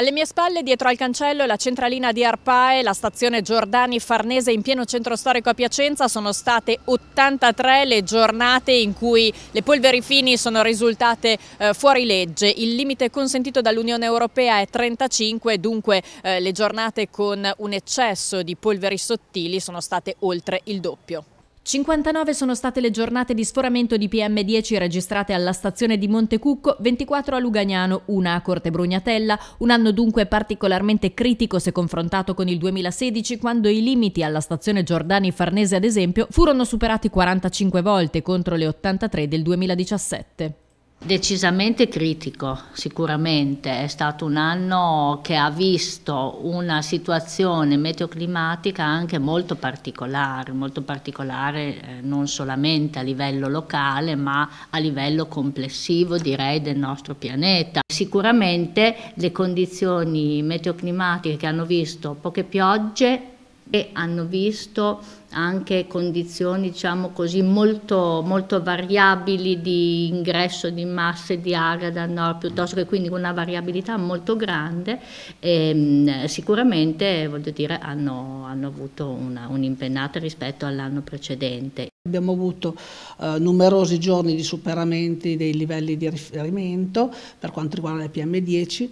Alle mie spalle, dietro al cancello, la centralina di Arpae, la stazione Giordani Farnese in pieno centro storico a Piacenza, sono state 83 le giornate in cui le polveri fini sono risultate eh, fuori legge. Il limite consentito dall'Unione Europea è 35, dunque eh, le giornate con un eccesso di polveri sottili sono state oltre il doppio. 59 sono state le giornate di sforamento di PM10 registrate alla stazione di Montecucco, 24 a Lugagnano, una a Corte Brugnatella, un anno dunque particolarmente critico se confrontato con il 2016 quando i limiti alla stazione Giordani Farnese ad esempio furono superati 45 volte contro le 83 del 2017. Decisamente critico, sicuramente. È stato un anno che ha visto una situazione meteoclimatica anche molto particolare, molto particolare eh, non solamente a livello locale, ma a livello complessivo, direi, del nostro pianeta. Sicuramente le condizioni meteoclimatiche che hanno visto poche piogge e hanno visto anche condizioni diciamo così, molto, molto, variabili di ingresso di masse di aria dal nord piuttosto che quindi una variabilità molto grande e, ehm, sicuramente dire, hanno, hanno, avuto un'impennata rispetto all'anno precedente. Abbiamo avuto eh, numerosi giorni di superamenti dei livelli di riferimento per quanto riguarda le PM10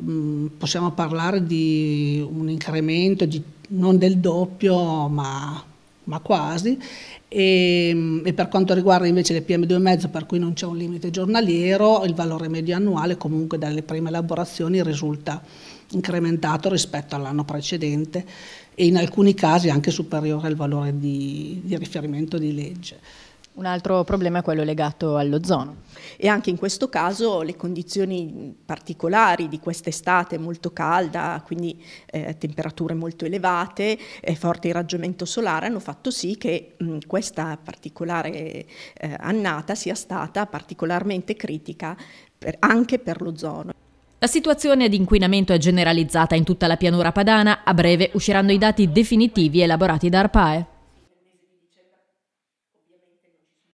Mm, possiamo parlare di un incremento di, non del doppio ma, ma quasi e, mm, e, per quanto riguarda invece le PM2,5 per cui non c'è un limite giornaliero il valore medio annuale comunque dalle prime elaborazioni risulta incrementato rispetto all'anno precedente e in alcuni casi anche superiore al valore di, di riferimento di legge. Un altro problema è quello legato all'ozono. E anche in questo caso le condizioni particolari di quest'estate molto calda, quindi eh, temperature molto elevate, eh, forte irraggiamento solare, hanno fatto sì che mh, mm, questa particolare eh, annata sia stata particolarmente critica per, anche per l'ozono. La situazione di inquinamento è generalizzata in tutta la pianura padana, a breve usciranno i dati definitivi elaborati da ARPAE.